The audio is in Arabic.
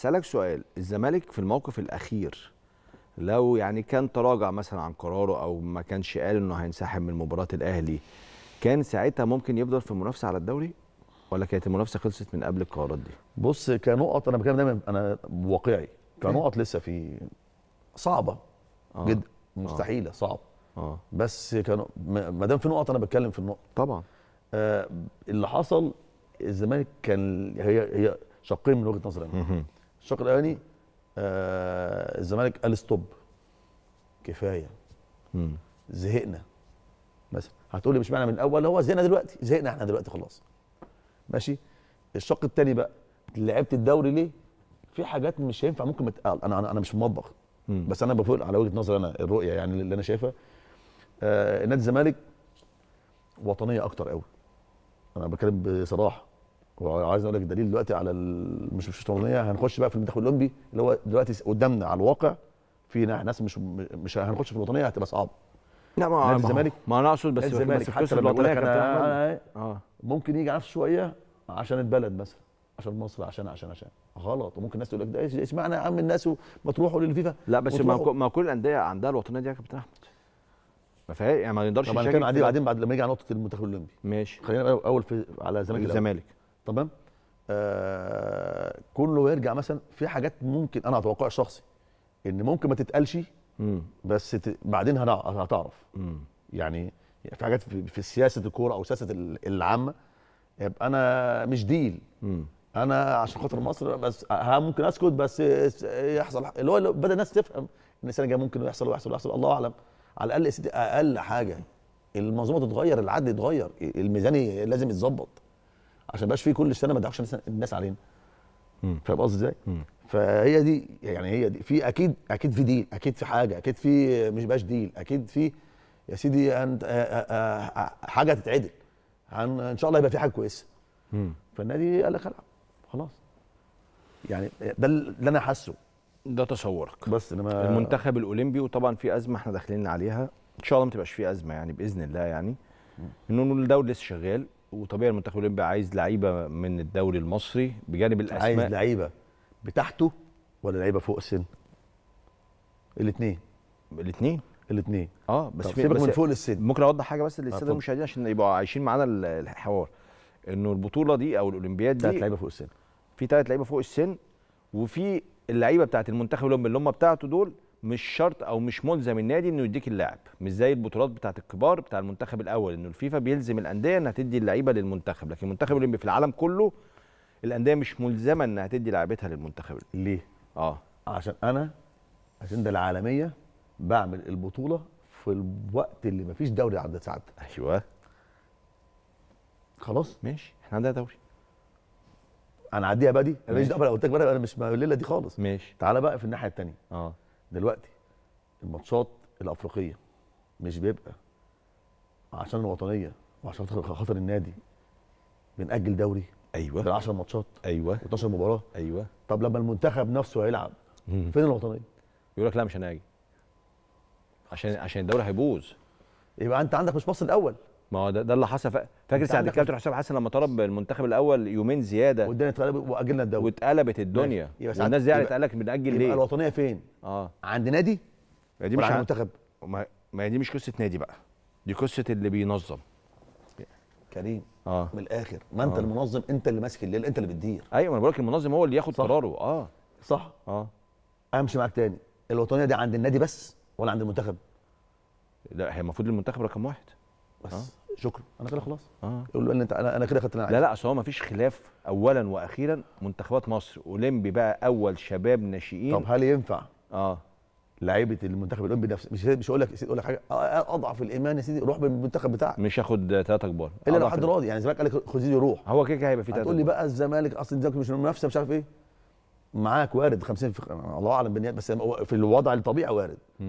اسالك سؤال الزمالك في الموقف الاخير لو يعني كان تراجع مثلا عن قراره او ما كانش قال انه هينسحب من مباراه الاهلي كان ساعتها ممكن يفضل في المنافسه على الدوري ولا كانت المنافسه خلصت من قبل القرارات دي بص كنقط انا بتكلم دايما انا واقعي كنقط لسه في صعبه آه. جدا آه. مستحيله آه. صعب آه. بس كان ما دام في نقط انا بتكلم في النقط طبعا آه اللي حصل الزمالك كان هي هي شقين من وجهه نظري الشوط الاولاني آه الزمالك قال ستوب كفايه مم. زهقنا مثلا هتقول لي مش معنى من الاول هو زهقنا دلوقتي زهقنا احنا دلوقتي خلاص ماشي الشق الثاني بقى لعبت الدوري ليه في حاجات مش هينفع ممكن متقال انا انا, أنا مش في المطبخ بس انا بقول على وجهه نظري انا الرؤيه يعني اللي انا شايفها آه نادي الزمالك وطنيه اكتر قوي انا بتكلم بصراحه وعايز اقول لك دليل دلوقتي على مش مش رمضانيه هنخش بقى في المنتخب الاولمبي اللي هو دلوقتي قدامنا على الواقع في ناس مش مش هنخش في الوطنيه هتبقى صعبه لا ما نادي الزمالك ما انا اقصد بس الزمالك حتى الوطنيه كانت إيه؟ آه. ممكن يجي عارف شويه عشان البلد مثلا عشان مصر عشان عشان عشان غلط وممكن الناس تقول لك ده اشمعنى يا عم الناس ما تروحوا للفيفا لا بس ما, ما كل الانديه عندها الوطنيه دي يا كابتن احمد ما فيها يعني ما نقدرش طبعا بعدين بعد لما نيجي على نقطه المنتخب الاولمبي ماشي خلينا اول في على الزمالك الزمالك تمام آه كله يرجع مثلا في حاجات ممكن انا اتوقع شخصي ان ممكن ما تتقالش بس ت... بعدين هتعرف يعني في حاجات في, في سياسه الكوره او سياسه العامه يبقى انا مش ديل مم. انا عشان خاطر مصر بس ها ممكن اسكت بس يحصل اللي هو بدا الناس تفهم ان السنه الجايه ممكن يحصل ويحصل ويحصل الله اعلم على الاقل يا سيدي اقل حاجه المنظومه تتغير العدل يتغير الميزاني لازم يتظبط عشان بقاش فيه كل سنه ما ندعوش الناس علينا فاهم قصدي ازاي؟ فهي دي يعني هي دي في اكيد اكيد في ديل اكيد في حاجه اكيد في مش باش ديل اكيد في يا سيدي انت حاجه تتعدل ان شاء الله يبقى في حاجه كويسه فالنادي قال لك العب خلاص يعني ده اللي انا حاسه ده تصورك بس انما المنتخب الاولمبي وطبعا في ازمه احنا داخلين عليها ان شاء الله ما تبقاش في ازمه يعني باذن الله يعني انه الدوري لسه شغال وطبيعي المنتخب الاولمبي عايز لعيبه من الدوري المصري بجانب الاسماء عايز لعيبه بتاعته ولا لعيبه فوق السن؟ الاثنين الاثنين الاثنين اه بس سيبك من فوق للسن ممكن اوضح حاجه بس للساده آه، المشاهدين عشان يبقوا عايشين معانا الحوار انه البطوله دي او الاولمبياد دي ثلاث لعيبه فوق السن في ثلاث لعيبه فوق السن وفي اللعيبه بتاعت المنتخب الاولمبي اللي هم بتاعته دول مش شرط او مش ملزم النادي انه يديك اللاعب مش زي البطولات بتاعه الكبار بتاع المنتخب الاول انه الفيفا بيلزم الانديه انها تدي اللعيبه للمنتخب لكن المنتخب الاولمبي في العالم كله الانديه مش ملزمه انها تدي لعيبتها للمنتخب ليه اه عشان انا عشان ده العالميه بعمل البطوله في الوقت اللي مفيش دوري عند سعد ايوه خلاص ماشي احنا عندنا دوري انا عديها بقى دي انا ماليش دعوه قلت لك انا مش الليله دي خالص ماشي تعالى بقى في الناحيه الثانيه اه دلوقتي الماتشات الافريقيه مش بيبقى عشان الوطنيه وعشان خاطر النادي بنأجل دوري ايوه ال 10 ماتشات ايوه 12 مباراه ايوه طب لما المنتخب نفسه هيلعب فين الوطنيه؟ يقول لك لا مش هناجي عشان عشان الدوري هيبوظ يبقى انت عندك مش مصر الاول ما هو ده, ده اللي حصل فاكر ساعه الكابتن حسام حسن لما طلب المنتخب الاول يومين زياده والدنيا اتقلبت واجلنا الدوري واتقلبت الدنيا والناس زعلت قال لك بنأجل ليه؟ الوطنيه فين؟ اه عند نادي؟ دي مش عند منتخب ما هي دي مش قصه نادي بقى دي قصه اللي بينظم كريم آه. من الاخر ما انت آه. المنظم انت اللي ماسك الليل انت اللي بتدير ايوه انا بقول لك المنظم هو اللي ياخد صح. قراره اه صح اه امشي معاك تاني الوطنيه دي عند النادي بس ولا عند المنتخب؟ لا هي المفروض المنتخب رقم واحد بس آه. شكرا انا كده خلاص آه. يقول له ان انت انا كده خدت لا لا اصل هو ما فيش خلاف اولا واخيرا منتخبات مصر اولمبي بقى اول شباب ناشئين طب هل ينفع اه لعيبه المنتخب الاولمبي نفسه مش مش هقول لك اقول لك حاجه آه، آه، اضعف الايمان يا سيدي روح بالمنتخب بتاعك مش هاخد ثلاثه كبار الا لو حد راضي يعني الزمالك قال لك خد روح هو كده هيبقى في ثلاثه تقول لي بقى الزمالك اصل الزمالك مش منافسه مش عارف ايه معاك وارد 50 في... الله اعلم بالنيات بس في الوضع الطبيعي وارد م.